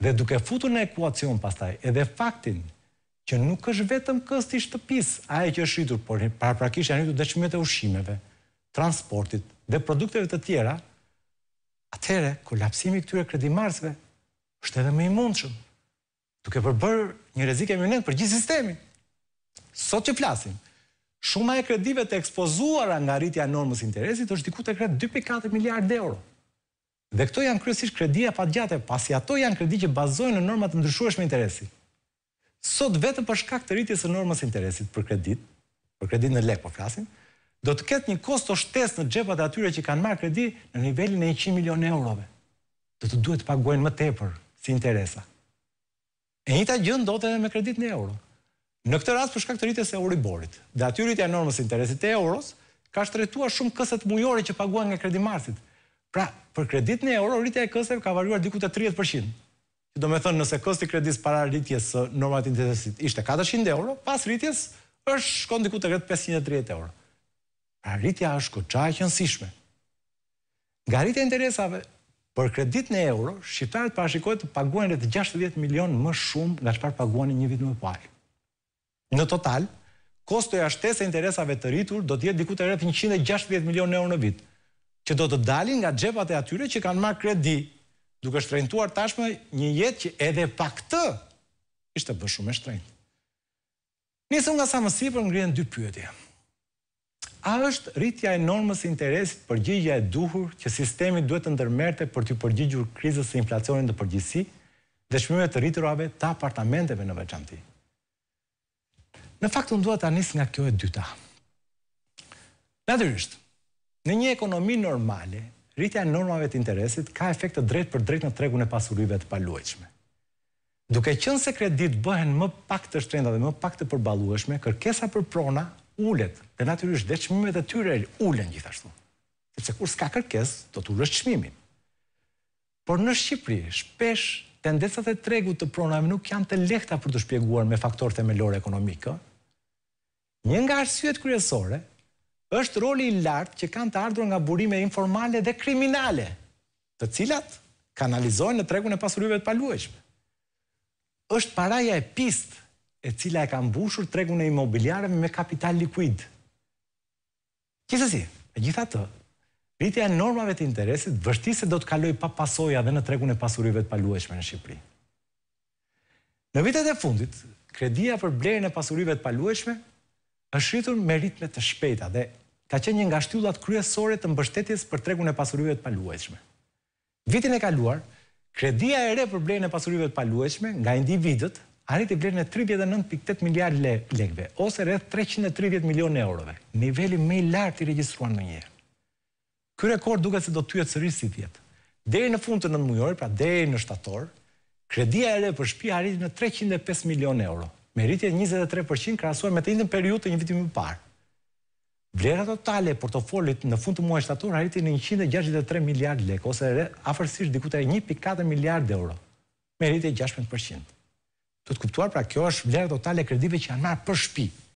Dhe duke futur në ekuacion pastaj, edhe faktin që nuk është vetëm kësti shtëpis, a e që është rritur, por paraprakisht janë rritur dëshmjët e ushimeve, transportit dhe produkteve të tjera, atëre, kolapsimi këtyre kredimarsve, është edhe me i mundshëm, duke përbërë një rezike më minent për gjithë sistemi. Sot që flasim, shuma e kredive të ekspozuara nga rritja normës interesit është dikut e kretë 2.4 miliard euro. Dhe këto janë kryesisht kredia pa gjatë, pasi ato janë kredi që bazojnë në norma të ndryshueshme interesi. Sot vetëm për shkak të rritjes së normës interesit për kredit, për kredit në lek po flasim, do të ketë një kosto shtesë në xhepat e atyre që kanë marrë kredi në nivelin e 100 milionë eurove. Do të duhet të paguajnë më tepër si interesa. E njëta gjë ndodhet edhe me kredit në euro. Në këtë rast për shkak të rritjes së Euriborit, dhe aty rritja e normës interesit të euros ka shtretuar shumë kësaj të mujore që paguajnë nga kredimarësit Pra, për kredit në euro, rritja e kësë ka varuar diku të 30%. Do me thënë, nëse kësti kredis para rritjes së normat interesit ishte 400 euro, pas rritjes është shkon diku të gretë 530 euro. Pra rritja është këtë qaj kënësishme. Nga rritja interesave, për kredit në euro, shqiptarët pashikojt të paguen rritë 60 milion më shumë nga qëpar paguen një vit më pari. Në total, kosto e ashtese interesave të rritur do tjetë diku të gretë 160 milion euro në vitë që do të dalin nga gjepat e atyre që kanë marrë kredi, duke shtrejntuar tashme një jetë që edhe pak të ishte bë shumë e shtrejnë. Nisëm nga sa mësi për ngrien dy pyetje. A është rritja e normës interesit përgjigja e duhur që sistemi duhet të ndërmerte për të përgjigjur krizës e inflacionin dhe përgjisi dhe shmime të rriturave të apartamenteve në veçanti? Në faktë, unë duhet të anisë nga kjo e dyta. Natyrisht, Në një ekonomi normale, rritja e normave të interesit ka të drejt për drejt në tregun e pasurive të paluajshme. Duke qënë se kredit bëhen më pak të shtrenda dhe më pak të përbalueshme, kërkesa për prona ullet dhe natyrisht dhe qmime e tyre ullen gjithashtu. Sepse kur s'ka kërkes, do t'ullësht qmimin. Por në Shqipëri, shpesh tendencat e tregut të pronave nuk janë të lehta për të shpjeguar me faktor themelor ekonomikë. Një nga arsyet kryesore është roli i lartë që kanë të ardhur nga burime informale dhe kriminale, të cilat kanalizojnë në tregun e pasurive të palueshme. është paraja e pistë e cila e ka mbushur tregun e imobiliare me kapital likuid. Qësësi, e gjitha të, rritja e normave të interesit vështi se do të kaloj pa pasoja dhe në tregun e pasurive të palueshme në Shqipëri. Në vitet e fundit, kredia për blerën e pasurive të palueshme është rritur me ritme të shpejta dhe ka qenë një nga shtyllat kryesore të mbështetjes për tregun e pasurive të paluajshme. Vitin e kaluar, kredia e re për blerjen e pasurive të paluajshme nga individët arriti blerjen e 39.8 miliard legve, ose rreth 330 milionë eurove, niveli më i lartë i regjistruar ndonjëherë. Ky rekord duket se do të thyet së si vjet. Deri në fund të nëntë mujor, pra deri në shtator, kredia e re për shtëpi arriti në 305 milionë euro, me rritje 23% krahasuar me të njëjtin periudhë të një viti më parë. Vlera totale e portofolit në fund të muaj shtator arriti në 163 miliard lek, ose afërsisht diku te 1.4 miliard euro, me e 16%. Të të kuptuar pra kjo është vlera totale e kredive që janë marrë për shtëpi.